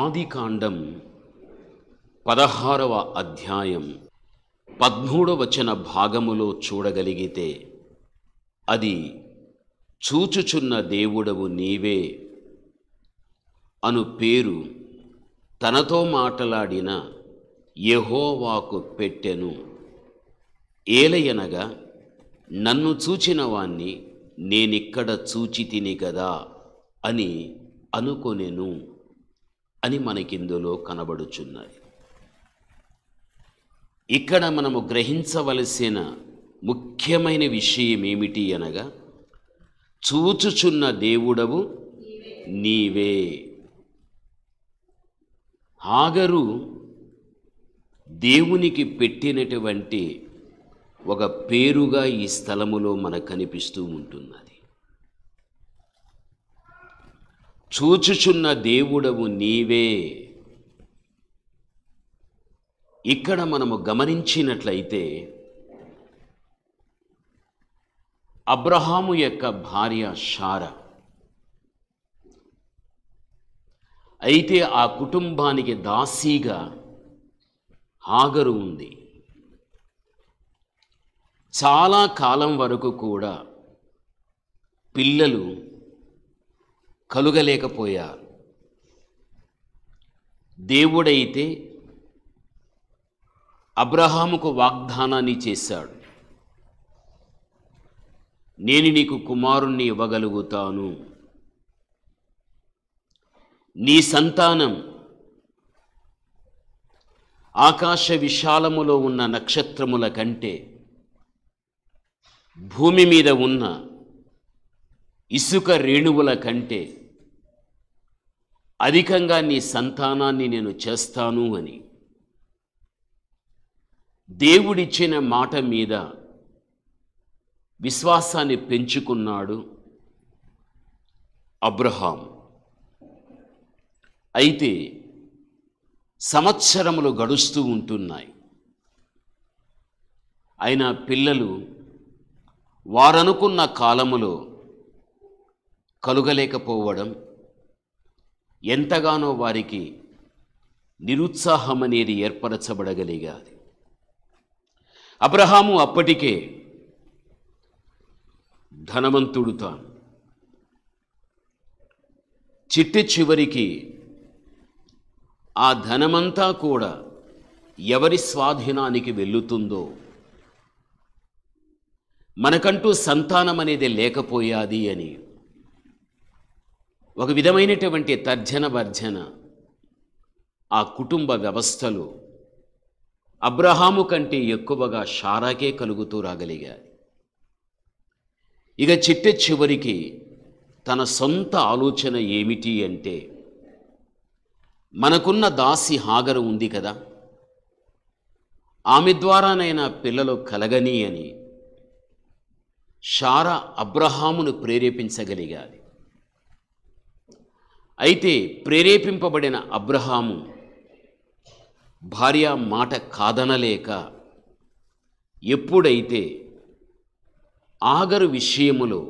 ఆదికాండం పదహారవ అధ్యాయం పద్మూడవచన భాగములో చూడగలిగితే అది చూచుచున్న దేవుడవు నీవే అను పేరు తనతో మాటలాడిన యహోవాకు పెట్టెను ఏలయనగా నన్ను చూచిన వాణ్ణి నేనిక్కడ చూచి తిని కదా అని అనుకొనెను అని మనకిందులో కనబడుచున్నాయి ఇక్కడ మనము గ్రహించవలసిన ముఖ్యమైన విషయం ఏమిటి అనగా చూచుచున్న దేవుడవు నీవే హాగరు దేవునికి పెట్టినటువంటి ఒక పేరుగా ఈ స్థలములో మనకు కనిపిస్తూ ఉంటుంది చూచుచున్న దేవుడవు నీవే ఇక్కడ మనము గమనించినట్లయితే అబ్రహాము యొక్క భార్య షార అయితే ఆ కుటుంబానికి దాసీగా హాగరు ఉంది చాలా కాలం వరకు కూడా పిల్లలు కలుగలేకపోయా దేవుడైతే అబ్రహాముకు వాగ్దానాన్ని చేశాడు నేను నీకు కుమారుణ్ణి ఇవ్వగలుగుతాను నీ సంతానం ఆకాశ విశాలములో ఉన్న నక్షత్రముల కంటే భూమి మీద ఉన్న ఇసుక రేణువుల కంటే అధికంగా నీ సంతానాన్ని నేను చేస్తాను అని దేవుడిచ్చిన మాట మీద విశ్వాసాన్ని పెంచుకున్నాడు అబ్రహాం అయితే సంవత్సరములు గడుస్తూ ఉంటున్నాయి ఆయన పిల్లలు వారనుకున్న కాలములో కలుగలేకపోవడం ఎంతగానో వారికి నిరుత్సాహం అనేది ఏర్పరచబడగలిగాది అబ్రహాము అప్పటికే ధనవంతుడు తాను చిట్టి చివరికి ఆ ధనమంతా కూడా ఎవరి స్వాధీనానికి వెళ్ళుతుందో మనకంటూ సంతానం అనేది లేకపోయాది అని ఒక విధమైనటువంటి తర్జన భర్జన ఆ కుటుంబ వ్యవస్థలు అబ్రహాము కంటే ఎక్కువగా షారాకే కలుగుతూ రాగలిగాయి ఇక చిట్ట చివరికి తన సొంత ఆలోచన ఏమిటి అంటే మనకున్న దాసి హాగరు ఉంది కదా ఆమె ద్వారానైనా పిల్లలు కలగని అని షారా అబ్రహామును ప్రేరేపించగలిగాలి అయితే ప్రేరేపింపబడిన అబ్రహాము భార్య మాట కాదనలేక ఎప్పుడైతే ఆగరు విషయములో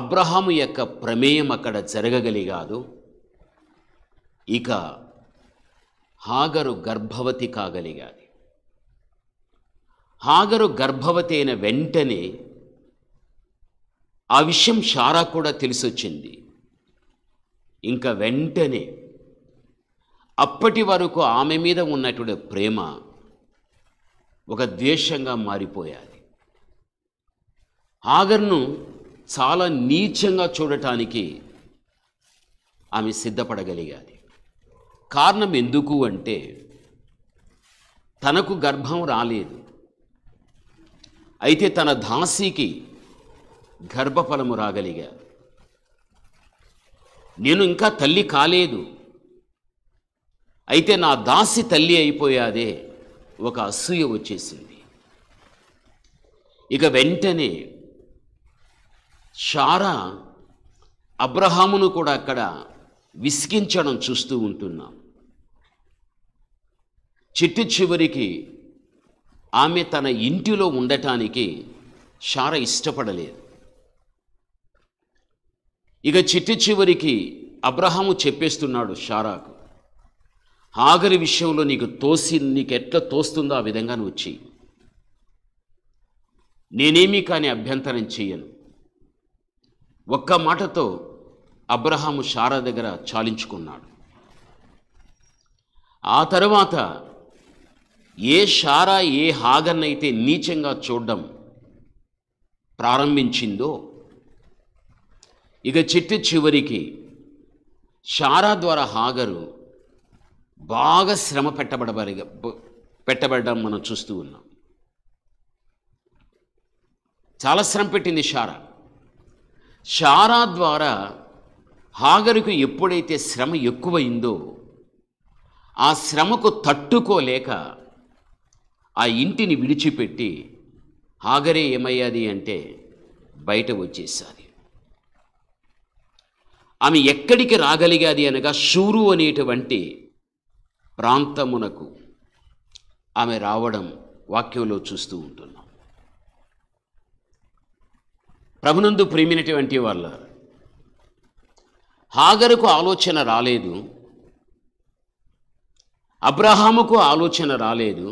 అబ్రహాము యొక్క ప్రమేయం అక్కడ జరగగలిగాదు ఇక హాగరు గర్భవతి కాగలిగాది హాగరు గర్భవతి అయిన వెంటనే ఆ విషయం షారా కూడా తెలిసొచ్చింది ఇంకా వెంటనే అప్పటి వరకు ఆమె మీద ఉన్నటువంటి ప్రేమ ఒక ద్వేషంగా మారిపోయాలి ఆగర్ను చాలా నీచంగా చూడటానికి ఆమె సిద్ధపడగలిగాలి కారణం ఎందుకు అంటే తనకు గర్భం రాలేదు అయితే తన దాసికి గర్భఫలము రాగలిగా నేను ఇంకా తల్లి కాలేదు అయితే నా దాసి తల్లి అయిపోయాదే ఒక అసూయ వచ్చేసింది ఇక వెంటనే షారా అబ్రహామును కూడా అక్కడ విసిగించడం చూస్తూ ఉంటున్నాం చిట్టు చివరికి ఆమె తన ఇంటిలో ఉండటానికి షార ఇష్టపడలేదు ఇక చిట్టి చివరికి అబ్రహాము చెప్పేస్తున్నాడు షారాకు ఆగరి విషయంలో నీకు తోసి నీకు ఎట్లా తోస్తుందో ఆ విధంగా నువ్వు చెయ్యి నేనేమీ కానీ అభ్యంతరం చెయ్యను ఒక్క మాటతో అబ్రహాము షారా దగ్గర చాలించుకున్నాడు ఆ తర్వాత ఏ షారా ఏ హాగన్నైతే నీచంగా చూడడం ప్రారంభించిందో ఇక చిట్టి చివరికి షారా ద్వారా హాగరు బాగా శ్రమ పెట్టబడబడి పెట్టబడడం మనం చూస్తూ ఉన్నాం చాలా శ్రమ పెట్టింది షారా షారా ద్వారా హాగరుకు ఎప్పుడైతే శ్రమ ఎక్కువైందో ఆ శ్రమకు తట్టుకోలేక ఆ ఇంటిని విడిచిపెట్టి హాగరే ఏమయ్యాది అంటే బయట వచ్చేసాది ఆమె ఎక్కడికి రాగలిగాది అనగా షూరు అనేటువంటి ప్రాంతమునకు ఆమె రావడం వాక్యంలో చూస్తూ ఉంటున్నాం ప్రభునందు ప్రేమినటువంటి వాళ్ళ హాగరుకు ఆలోచన రాలేదు అబ్రహాముకు ఆలోచన రాలేదు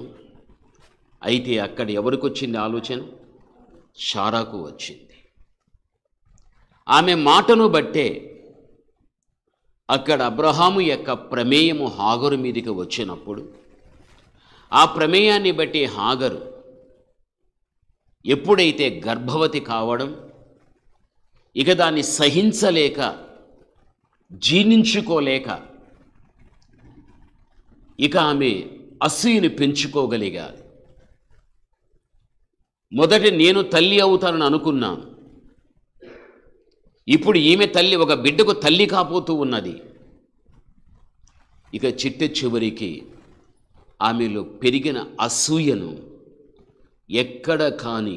అయితే అక్కడ ఎవరికి వచ్చింది ఆలోచన షారాకు వచ్చింది ఆమె మాటను బట్టే అక్కడ అబ్రహాము యొక్క ప్రమేయము హాగరు మీదికి వచ్చినప్పుడు ఆ ప్రమేయాన్ని బట్టి హాగరు ఎప్పుడైతే గర్భవతి కావడం ఇక దాన్ని సహించలేక జీర్ణించుకోలేక ఇక ఆమె అసూయను పెంచుకోగలిగాలి మొదటి నేను తల్లి అవుతానని అనుకున్నాను ఇప్పుడు ఈమె తల్లి ఒక బిడ్డకు తల్లి కాపోతూ ఉన్నది ఇక చిట్టె చివరికి ఆమెలో పెరిగిన అసూయను ఎక్కడ కాని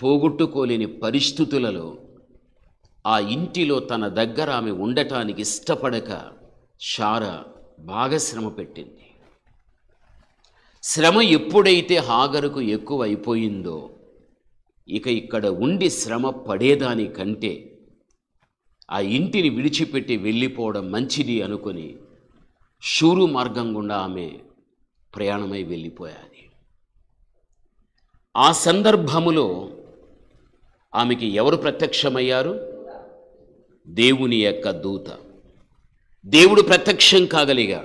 పోగొట్టుకోలేని పరిస్థితులలో ఆ ఇంటిలో తన దగ్గర ఆమె ఉండటానికి ఇష్టపడక షారా బాగా శ్రమ పెట్టింది శ్రమ ఎప్పుడైతే హాగరుకు ఎక్కువ అయిపోయిందో ఇక ఇక్కడ ఉండి శ్రమ పడేదానికంటే ఆ ఇంటిని విడిచిపెట్టి వెళ్ళిపోవడం మంచిది అనుకుని షూరు మార్గం గుండా ఆమె ప్రయాణమై వెళ్ళిపోయాది ఆ సందర్భములో ఆమెకి ఎవరు ప్రత్యక్షమయ్యారు దేవుని యొక్క దూత దేవుడు ప్రత్యక్షం కాగలిగా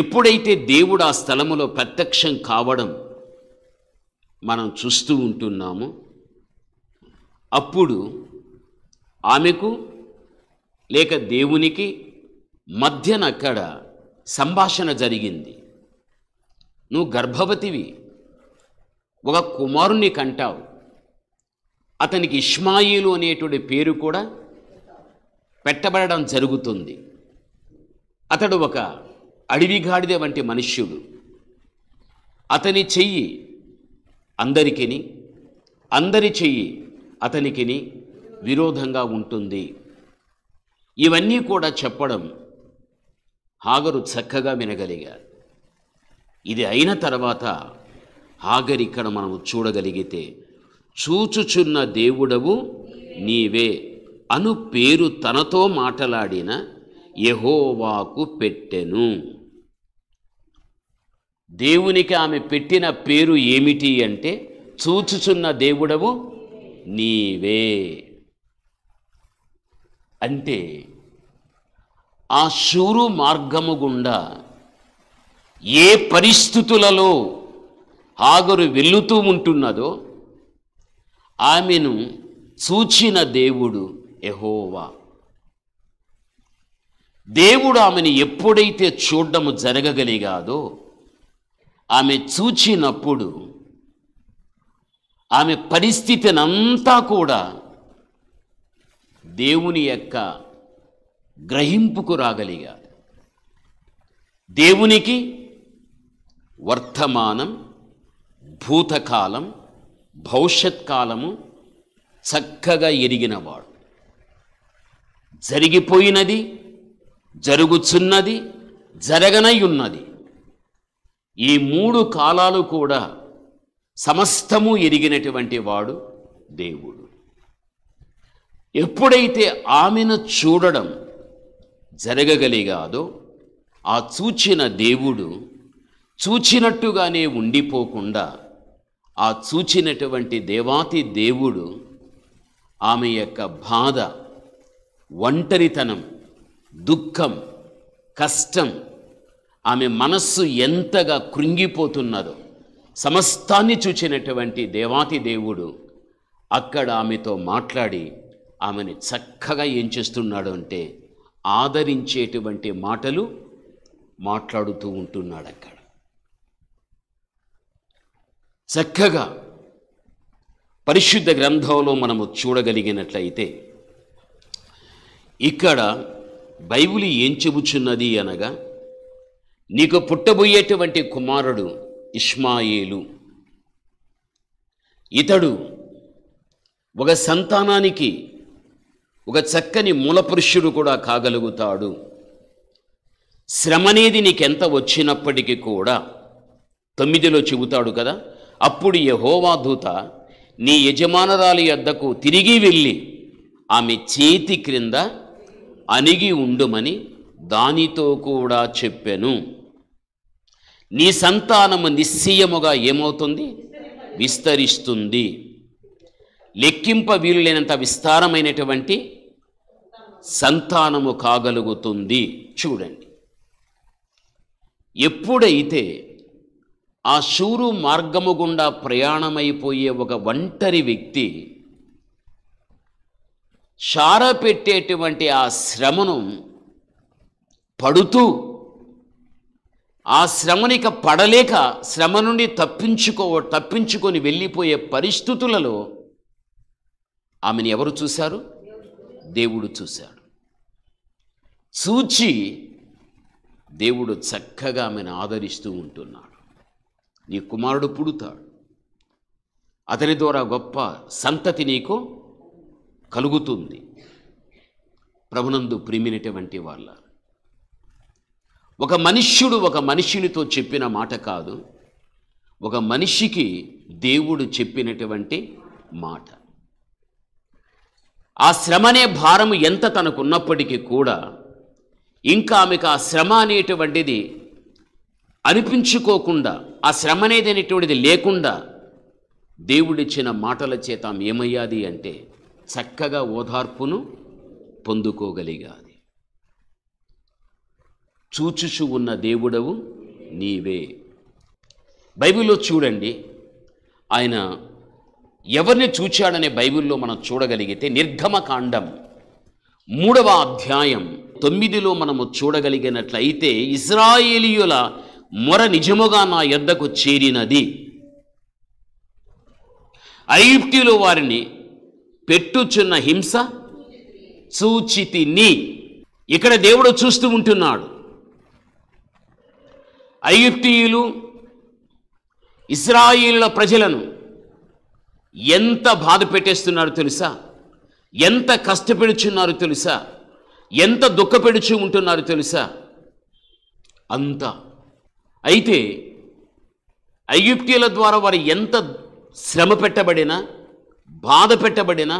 ఎప్పుడైతే దేవుడు ఆ స్థలములో ప్రత్యక్షం కావడం మనం చూస్తూ ఉంటున్నామో అప్పుడు ఆమెకు లేక దేవునికి మధ్యన అక్కడ సంభాషణ జరిగింది నువ్వు గర్భవతివి ఒక కుమారుని కంటావు అతనికి ఇష్మాయిలు అనేటువంటి పేరు కూడా పెట్టబడడం జరుగుతుంది అతడు ఒక అడవిగాడిద వంటి మనుష్యుడు అతని చెయ్యి అందరికిని అందరి చెయ్యి అతనికిని విరోధంగా ఉంటుంది ఇవన్నీ కూడా చెప్పడం హాగరు చక్కగా వినగలిగారు ఇది అయిన తర్వాత హాగర్ ఇక్కడ మనం చూడగలిగితే చూచుచున్న దేవుడవు నీవే అను పేరు తనతో మాటలాడిన యహోవాకు పెట్టెను దేవునికి ఆమె పెట్టిన పేరు ఏమిటి అంటే చూచుచున్న దేవుడవు నీవే అంటే ఆ శూరు మార్గము గుండా ఏ పరిస్థితులలో ఆగరు వెళ్లుతూ ఉంటున్నదో ఆమెను చూచిన దేవుడు ఎహోవా దేవుడు ఆమెను ఎప్పుడైతే చూడడము జరగగలిగాదో ఆమె చూచినప్పుడు ఆమె పరిస్థితినంతా కూడా దేవుని యొక్క గ్రహింపుకు రాగలిగారు దేవునికి వర్తమానం భూతకాలం భవిష్యత్ కాలము చక్కగా ఎరిగినవాడు జరిగిపోయినది జరుగుచున్నది జరగనయున్నది ఈ మూడు కాలాలు కూడా సమస్తము ఎరిగినటువంటి వాడు దేవుడు ఎప్పుడైతే ఆమెను చూడడం జరగగలిగాదో ఆ చూచిన దేవుడు చూచినట్టుగానే ఉండిపోకుండా ఆ చూచినటువంటి దేవాతి దేవుడు ఆమె యొక్క బాధ ఒంటరితనం దుఃఖం కష్టం ఆమె మనస్సు ఎంతగా కృంగిపోతున్నదో సమస్తాన్ని చూచినటువంటి దేవాతి దేవుడు అక్కడ ఆమెతో మాట్లాడి ఆమెను చక్కగా ఏం చేస్తున్నాడు అంటే ఆదరించేటువంటి మాటలు మాట్లాడుతూ ఉంటున్నాడు అక్కడ చక్కగా పరిశుద్ధ గ్రంథంలో మనము చూడగలిగినట్లయితే ఇక్కడ బైబిల్ ఏం చెబుచున్నది అనగా నీకు పుట్టబోయేటువంటి కుమారుడు ఇష్మాయేలు ఇతడు ఒక సంతానానికి ఒక చక్కని మూలపురుషుడు కూడా కాగలుగుతాడు శ్రమ అనేది నీకెంత వచ్చినప్పటికీ కూడా తొమ్మిదిలో చెబుతాడు కదా అప్పుడు యహోవా నీ యజమానురాలి అద్దకు తిరిగి వెళ్ళి ఆమె చేతి క్రింద అణిగి ఉండుమని దానితో కూడా చెప్పాను నీ సంతానము నిశ్చయముగా ఏమవుతుంది విస్తరిస్తుంది లెక్కింప వీలు లేనంత విస్తారమైనటువంటి సంతానము కాగలుగుతుంది చూడండి ఎప్పుడైతే ఆ శూరు మార్గము గుండా ప్రయాణమైపోయే ఒక ఒంటరి వ్యక్తి షార పెట్టేటువంటి ఆ శ్రమను పడుతూ ఆ శ్రమనిక పడలేక శ్రమ నుండి తప్పించుకో తప్పించుకొని వెళ్ళిపోయే పరిస్థితులలో ఆమెను ఎవరు చూశారు దేవుడు చూశాడు చూచి దేవుడు చక్కగా ఆమెను ఆదరిస్తూ ఉంటున్నాడు నీ కుమారుడు పుడుతాడు అతని ద్వారా గొప్ప సంతతి నీకు కలుగుతుంది ప్రభునందు ప్రేమినటువంటి వాళ్ళ ఒక మనుష్యుడు ఒక మనిషినితో చెప్పిన మాట కాదు ఒక మనిషికి దేవుడు చెప్పినటువంటి మాట ఆ శ్రమ అనే భారము ఎంత తనకున్నప్పటికీ కూడా ఇంకా ఆమెకు ఆ శ్రమ అనేటువంటిది అనిపించుకోకుండా ఆ శ్రమ అనేది అనేటువంటిది లేకుండా దేవుడిచ్చిన మాటల చేత ఆమె ఏమయ్యాది అంటే చక్కగా ఓదార్పును పొందుకోగలిగాది చూచుచు ఉన్న దేవుడవు నీవే బైబిల్లో చూడండి ఆయన ఎవరిని చూచాడనే బైబిల్లో మనం చూడగలిగితే నిర్గమకాండం మూడవ అధ్యాయం తొమ్మిదిలో మనము చూడగలిగినట్లయితే ఇస్రాయేలీయుల మొర నిజముగా నా ఎద్దకు చేరినది ఐగుప్తిలో వారిని పెట్టుచున్న హింస సూచితిని ఇక్కడ దేవుడు చూస్తూ ఉంటున్నాడు ఐప్టీయులు ఇస్రాయిల ప్రజలను ఎంత బాధ పెట్టేస్తున్నారు తెలుసా ఎంత కష్టపెడుచున్నారు తెలుసా ఎంత దుఃఖపెడుచు ఉంటున్నారు తెలుసా అంత అయితే అయ్యుప్తీల ద్వారా వారు ఎంత శ్రమ పెట్టబడినా బాధ పెట్టబడినా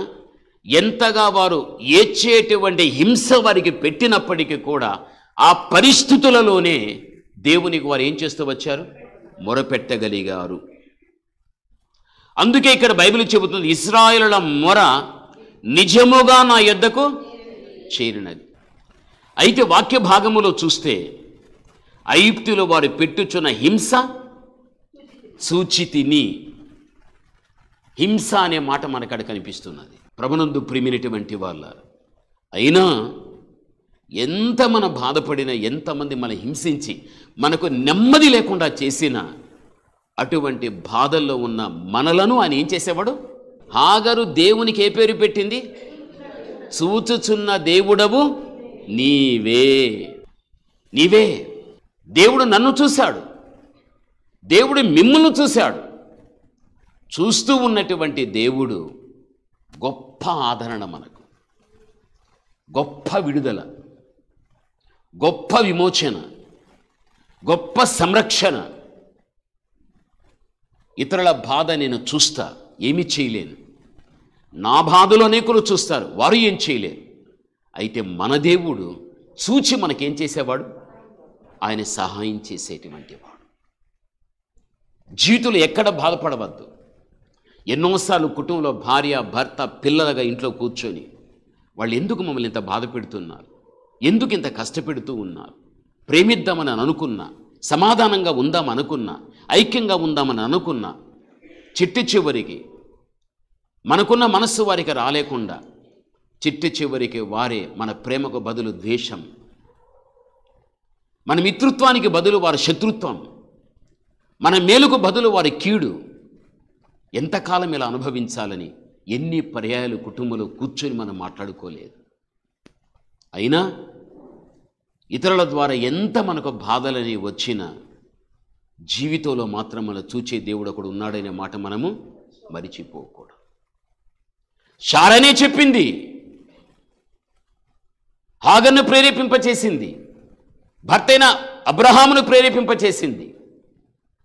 ఎంతగా వారు ఏడ్చేటువంటి హింస వారికి పెట్టినప్పటికీ కూడా ఆ పరిస్థితులలోనే దేవునికి వారు ఏం చేస్తూ వచ్చారు మొరపెట్టగలిగారు అందుకే ఇక్కడ బైబిల్ చెబుతుంది ఇస్రాయిల మొర నిజముగా నా యుద్ధకు చేరినది అయితే వాక్య భాగములో చూస్తే ఐప్తులు వారు పెట్టుచున్న హింస సూచితిని హింస అనే మాట మనకడ కనిపిస్తున్నది ప్రభునందు ప్రిమినటువంటి వాళ్ళ అయినా ఎంత మన బాధపడినా ఎంతమంది మన హింసించి మనకు నెమ్మది లేకుండా చేసినా అటువంటి బాధల్లో ఉన్న మనలను ఆయన ఏం చేసేవాడు హాగరు దేవునికి ఏ పేరు పెట్టింది చూచుచున్న దేవుడవు నీవే నీవే దేవుడు నన్ను చూశాడు దేవుడు మిమ్మల్ని చూశాడు చూస్తూ ఉన్నటువంటి దేవుడు గొప్ప ఆదరణ మనకు గొప్ప విడుదల గొప్ప విమోచన గొప్ప సంరక్షణ ఇతరుల బాధ నేను చూస్తా ఏమి చేయలేను నా బాధలో అనేకులు చూస్తారు వారు ఏం చేయలేరు అయితే మన దేవుడు చూచి మనకేం చేసేవాడు ఆయన సహాయం చేసేటువంటి వాడు జీవితంలో ఎక్కడ బాధపడవద్దు ఎన్నోసార్లు కుటుంబంలో భార్య భర్త పిల్లలుగా ఇంట్లో కూర్చొని వాళ్ళు ఎందుకు మమ్మల్ని ఇంత బాధ పెడుతున్నారు ఎందుకు ఇంత కష్టపెడుతూ ఉన్నారు ప్రేమిద్దామని అనుకున్నా సమాధానంగా ఉందాం అనుకున్నా ఐక్యంగా ఉందామని అనుకున్న చిట్టి చివరికి మనకున్న మనస్సు వారికి రాలేకుండా చిట్టి చివరికి వారే మన ప్రేమకు బదులు ద్వేషం మన మిత్రుత్వానికి బదులు వారి శత్రుత్వం మన మేలుకు బదులు వారి కీడు ఎంతకాలం ఇలా అనుభవించాలని ఎన్ని పర్యాయాలు కుటుంబంలో కూర్చొని మనం మాట్లాడుకోలేదు అయినా ఇతరుల ద్వారా ఎంత మనకు బాధలని వచ్చినా జీవితంలో మాత్రం మనం చూచే దేవుడు ఒకడు ఉన్నాడనే మాట మనము మరిచిపోకూడదు షారనే చెప్పింది హాగన్ను ప్రేరేపింపచేసింది అయిన అబ్రహామును ప్రేరేపింపచేసింది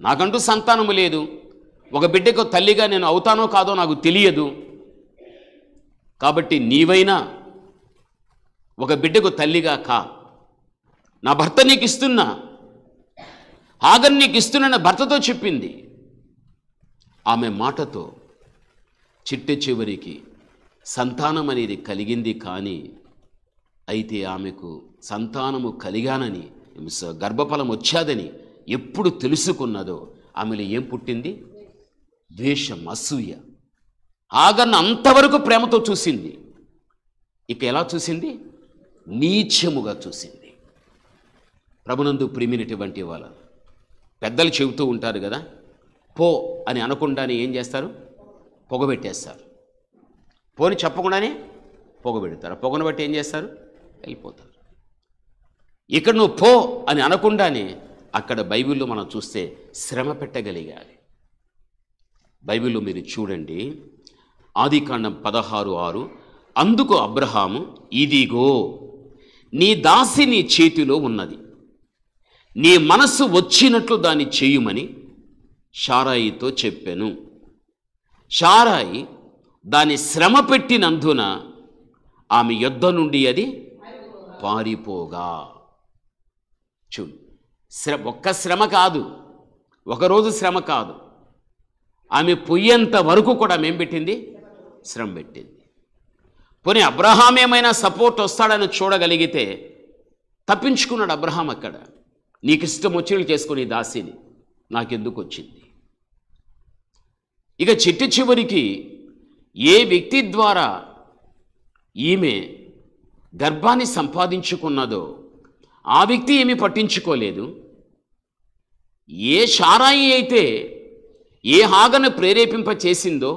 నాకంటూ సంతానము లేదు ఒక బిడ్డకు తల్లిగా నేను అవుతానో కాదో నాకు తెలియదు కాబట్టి నీవైనా ఒక బిడ్డకు తల్లిగా కా నా భర్త నీకు ఇస్తున్నా ఆగన్ నీకు ఇస్తున్న భర్తతో చెప్పింది ఆమె మాటతో చిట్టె చివరికి సంతానం అనేది కలిగింది కానీ అయితే ఆమెకు సంతానము కలిగానని గర్భఫలం వచ్చాదని ఎప్పుడు తెలుసుకున్నదో ఆమెలో ఏం పుట్టింది ద్వేషం అసూయ ఆగన్న అంతవరకు ప్రేమతో చూసింది ఇక ఎలా చూసింది నీచముగా చూసింది ప్రభునందు ప్రిమినటువంటి వాళ్ళ పెద్దలు చెబుతూ ఉంటారు కదా పో అని అనకుండానే ఏం చేస్తారు పొగబెట్టేస్తారు పోని చెప్పకుండానే పొగబెడతారు పొగను బట్టి ఏం చేస్తారు వెళ్ళిపోతారు ఇక్కడ నువ్వు పో అని అనకుండానే అక్కడ బైబిల్లో మనం చూస్తే శ్రమ పెట్టగలిగాలి బైబిల్లో మీరు చూడండి ఆది కాండం పదహారు ఆరు అందుకు అబ్రహాము ఇదిగో నీ దాసి నీ చేతిలో ఉన్నది నీ మనసు వచ్చినట్లు దాన్ని చేయుమని షారాయితో చెప్పాను షారాయి దాని శ్రమ పెట్టినందున ఆమె యుద్ధ నుండి అది పారిపోగా చూ శ్ర ఒక్క శ్రమ కాదు ఒకరోజు శ్రమ కాదు ఆమె పొయ్యేంత వరకు కూడా మేం పెట్టింది శ్రమ పెట్టింది పోనీ అబ్రహాం ఏమైనా సపోర్ట్ వస్తాడని చూడగలిగితే తప్పించుకున్నాడు అబ్రహాం అక్కడ నీకిష్టం వచ్చినట్లు చేసుకునే దాసిని నాకెందుకు వచ్చింది ఇక చిట్టి చివరికి ఏ వ్యక్తి ద్వారా ఈమె గర్భాన్ని సంపాదించుకున్నదో ఆ వ్యక్తి ఏమీ పట్టించుకోలేదు ఏ షారాయి అయితే ఏ హాగను ప్రేరేపింప చేసిందో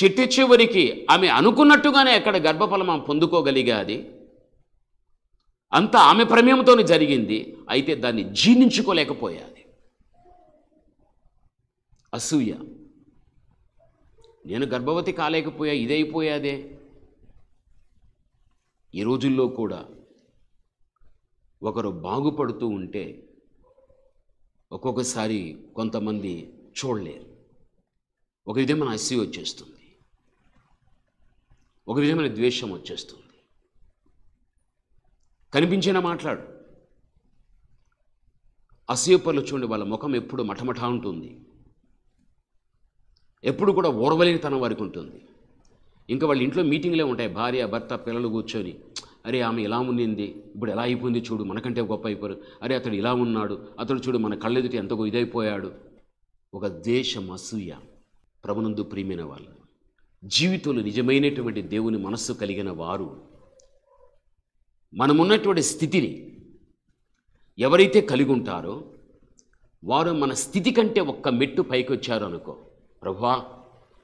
చిట్టి చివరికి ఆమె అనుకున్నట్టుగానే అక్కడ గర్భఫలం పొందుకోగలిగా అది అంతా ఆమె ప్రమేయంతోనే జరిగింది అయితే దాన్ని జీర్ణించుకోలేకపోయాలి అసూయ నేను గర్భవతి కాలేకపోయా ఇదైపోయాదే ఈ రోజుల్లో కూడా ఒకరు బాగుపడుతూ ఉంటే ఒక్కొక్కసారి కొంతమంది చూడలేరు ఒక విధమైన అసూయ వచ్చేస్తుంది ఒక విధమైన ద్వేషం వచ్చేస్తుంది కనిపించిన మాట్లాడు అసేపర్లు చూడండి వాళ్ళ ముఖం ఎప్పుడు మఠమఠా ఉంటుంది ఎప్పుడు కూడా తన వారికి ఉంటుంది ఇంకా వాళ్ళ ఇంట్లో మీటింగ్లే ఉంటాయి భార్య భర్త పిల్లలు కూర్చొని అరే ఆమె ఇలా ఉండింది ఇప్పుడు ఎలా అయిపోయింది చూడు మనకంటే గొప్ప అయిపోరు అరే అతడు ఇలా ఉన్నాడు అతడు చూడు మన కళ్ళెదుటి ఎంతగో ఇదైపోయాడు ఒక దేశం అసూయ ప్రభునందు ప్రియమైన వాళ్ళు జీవితంలో నిజమైనటువంటి దేవుని మనస్సు కలిగిన వారు మనమున్నటువంటి స్థితిని ఎవరైతే కలిగి ఉంటారో వారు మన స్థితి కంటే ఒక్క మెట్టు పైకి వచ్చారు అనుకో ప్రభా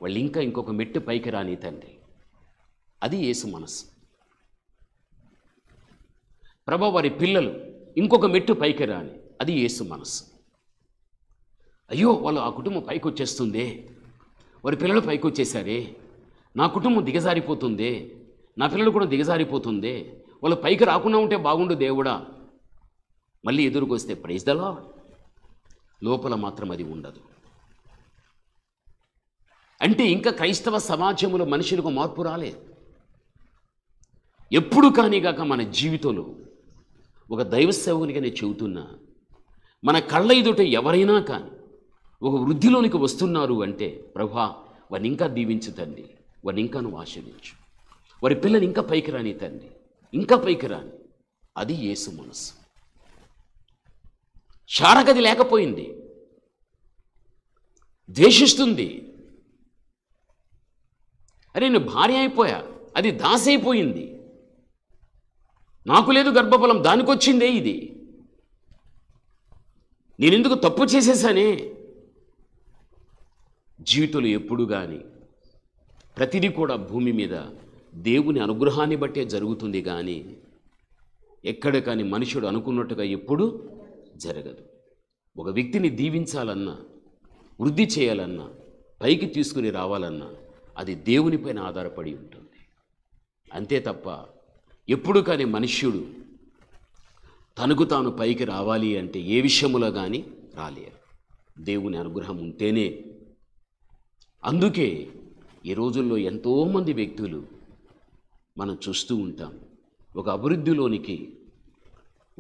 వాళ్ళు ఇంకా ఇంకొక మెట్టు పైకి రాని తండ్రి అది యేసు మనసు ప్రభా వారి పిల్లలు ఇంకొక మెట్టు పైకి రాని అది యేసు మనసు అయ్యో వాళ్ళు ఆ కుటుంబం పైకి వచ్చేస్తుందే వారి పిల్లలు పైకి వచ్చేసారే నా కుటుంబం దిగజారిపోతుందే నా పిల్లలు కూడా దిగజారిపోతుందే వాళ్ళు పైకి రాకుండా ఉంటే బాగుండు దేవుడా మళ్ళీ ఎదురుకొస్తే ప్రైజ్దలా లోపల మాత్రం అది ఉండదు అంటే ఇంకా క్రైస్తవ సమాజంలో మనుషులకు మార్పు రాలేదు ఎప్పుడు కానీగాక మన జీవితంలో ఒక దైవ సేవకునిగా నేను చెబుతున్నా మన కళ్ళ ఎదుట ఎవరైనా కానీ ఒక వృద్ధిలోనికి వస్తున్నారు అంటే ప్రభా వారిని ఇంకా దీవించు తండ్రి వారిని ఇంకా నువ్వు ఆశ్రయించు వారి పిల్లని ఇంకా పైకి రాని తండ్రి ఇంకా పైకి రాని అది యేసు మనసు షాడగది లేకపోయింది ద్వేషిస్తుంది అరే నేను భార్య అయిపోయా అది దాసైపోయింది నాకు లేదు గర్భఫలం దానికొచ్చిందే ఇది నేనెందుకు తప్పు చేసేసానే జీవితంలో ఎప్పుడు కానీ ప్రతిదీ కూడా భూమి మీద దేవుని అనుగ్రహాన్ని బట్టే జరుగుతుంది కానీ ఎక్కడ కానీ మనుషుడు అనుకున్నట్టుగా ఎప్పుడూ జరగదు ఒక వ్యక్తిని దీవించాలన్నా వృద్ధి చేయాలన్నా పైకి తీసుకుని రావాలన్నా అది దేవునిపైన ఆధారపడి ఉంటుంది అంతే తప్ప ఎప్పుడు కానీ మనుష్యుడు తనకు తాను పైకి రావాలి అంటే ఏ విషయములో కానీ రాలేరు దేవుని అనుగ్రహం ఉంటేనే అందుకే ఈ రోజుల్లో ఎంతోమంది వ్యక్తులు మనం చూస్తూ ఉంటాం ఒక అభివృద్ధిలోనికి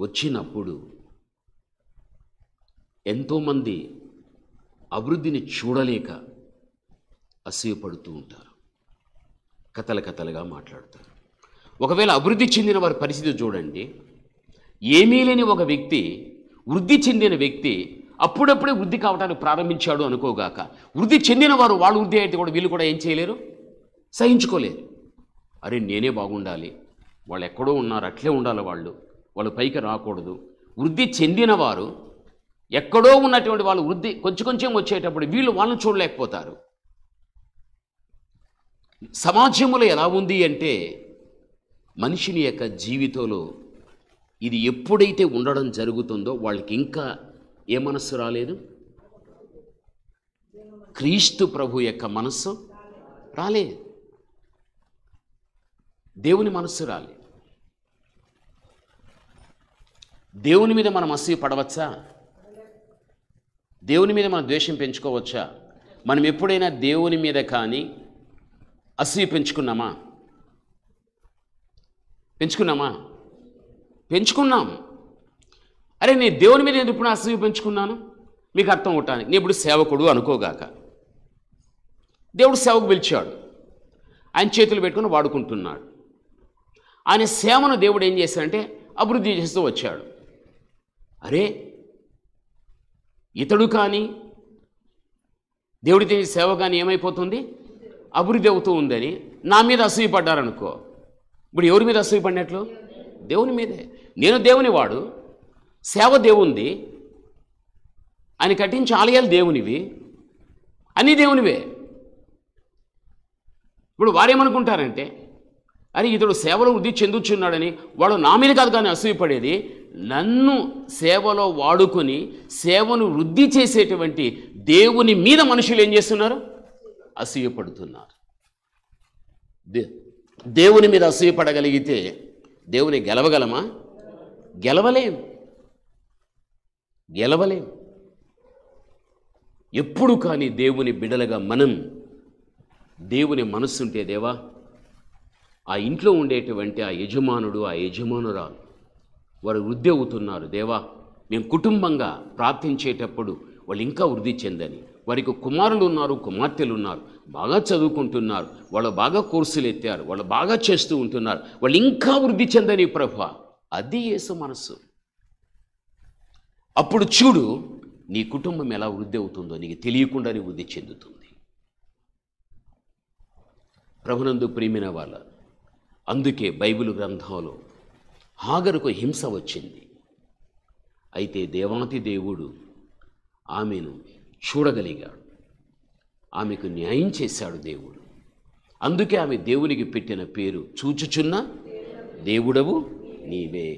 వచ్చినప్పుడు ఎంతోమంది అభివృద్ధిని చూడలేక అసూయపడుతూ ఉంటారు కథల కథలుగా మాట్లాడతారు ఒకవేళ అభివృద్ధి చెందిన వారి పరిస్థితి చూడండి ఏమీ లేని ఒక వ్యక్తి వృద్ధి చెందిన వ్యక్తి అప్పుడప్పుడే వృద్ధి కావడానికి ప్రారంభించాడు అనుకోగాక వృద్ధి చెందిన వారు వాళ్ళు వృద్ధి అయితే కూడా వీళ్ళు కూడా ఏం చేయలేరు సహించుకోలేరు అరే నేనే బాగుండాలి వాళ్ళు ఎక్కడో ఉన్నారు అట్లే ఉండాలి వాళ్ళు వాళ్ళు పైకి రాకూడదు వృద్ధి చెందినవారు ఎక్కడో ఉన్నటువంటి వాళ్ళు వృద్ధి కొంచెం కొంచెం వచ్చేటప్పుడు వీళ్ళు వాళ్ళని చూడలేకపోతారు సమాజంలో ఎలా ఉంది అంటే మనిషిని యొక్క జీవితంలో ఇది ఎప్పుడైతే ఉండడం జరుగుతుందో వాళ్ళకి ఇంకా ఏ మనస్సు రాలేదు క్రీస్తు ప్రభు యొక్క మనస్సు రాలేదు దేవుని మనస్సు రాలి దేవుని మీద మనం అసూయ పడవచ్చా దేవుని మీద మనం ద్వేషం పెంచుకోవచ్చా మనం ఎప్పుడైనా దేవుని మీద కానీ అసూయ పెంచుకున్నామా పెంచుకున్నామా పెంచుకున్నాం అరే నేను దేవుని మీద ఎందుకు ఇప్పుడు అసూయ పెంచుకున్నాను మీకు అర్థం అవటానికి నేను ఇప్పుడు సేవకుడు అనుకోగాక దేవుడు సేవకు పిలిచాడు ఆయన చేతులు పెట్టుకుని వాడుకుంటున్నాడు ఆయన సేవను దేవుడు ఏం చేశాడంటే అభివృద్ధి చేస్తూ వచ్చాడు అరే ఇతడు కానీ దేవుడి సేవ కానీ ఏమైపోతుంది అభివృద్ధి అవుతూ ఉందని నా మీద అసూయపడ్డారనుకో ఇప్పుడు ఎవరి మీద అసూయపడినట్లు దేవుని మీదే నేను దేవుని వాడు సేవ దేవుంది ఆయన కట్టించే ఆలయాలు దేవునివి అన్నీ దేవునివే ఇప్పుడు వారేమనుకుంటారంటే అరే ఇతడు సేవలో వృద్ధి చెందుచున్నాడని వాడు నా మీద కాదు కానీ అసూయపడేది నన్ను సేవలో వాడుకొని సేవను వృద్ధి చేసేటువంటి దేవుని మీద మనుషులు ఏం చేస్తున్నారు అసూయపడుతున్నారు దే దేవుని మీద అసూయపడగలిగితే దేవుని గెలవగలమా గెలవలేం గెలవలేం ఎప్పుడు కానీ దేవుని బిడలగా మనం దేవుని మనస్సుంటే దేవా ఆ ఇంట్లో ఉండేటువంటి ఆ యజమానుడు ఆ యజమానురాలు వారు వృద్ధి అవుతున్నారు దేవా మేము కుటుంబంగా ప్రార్థించేటప్పుడు వాళ్ళు ఇంకా వృద్ధి చెందని వారికి కుమారులు ఉన్నారు కుమార్తెలు ఉన్నారు బాగా చదువుకుంటున్నారు వాళ్ళు బాగా కోర్సులు ఎత్తారు వాళ్ళు బాగా చేస్తూ ఉంటున్నారు వాళ్ళు ఇంకా వృద్ధి చెందని ప్రభ అది యేసు మనస్సు అప్పుడు చూడు నీ కుటుంబం ఎలా వృద్ధి అవుతుందో నీకు తెలియకుండానే వృద్ధి చెందుతుంది ప్రభునందు ప్రేమిన వాళ్ళ అందుకే బైబిల్ గ్రంథంలో హాగరుకు హింస వచ్చింది అయితే దేవాతి దేవుడు ఆమెను చూడగలిగాడు ఆమెకు న్యాయం చేశాడు దేవుడు అందుకే ఆమె దేవునికి పెట్టిన పేరు చూచుచున్న దేవుడవు నీవే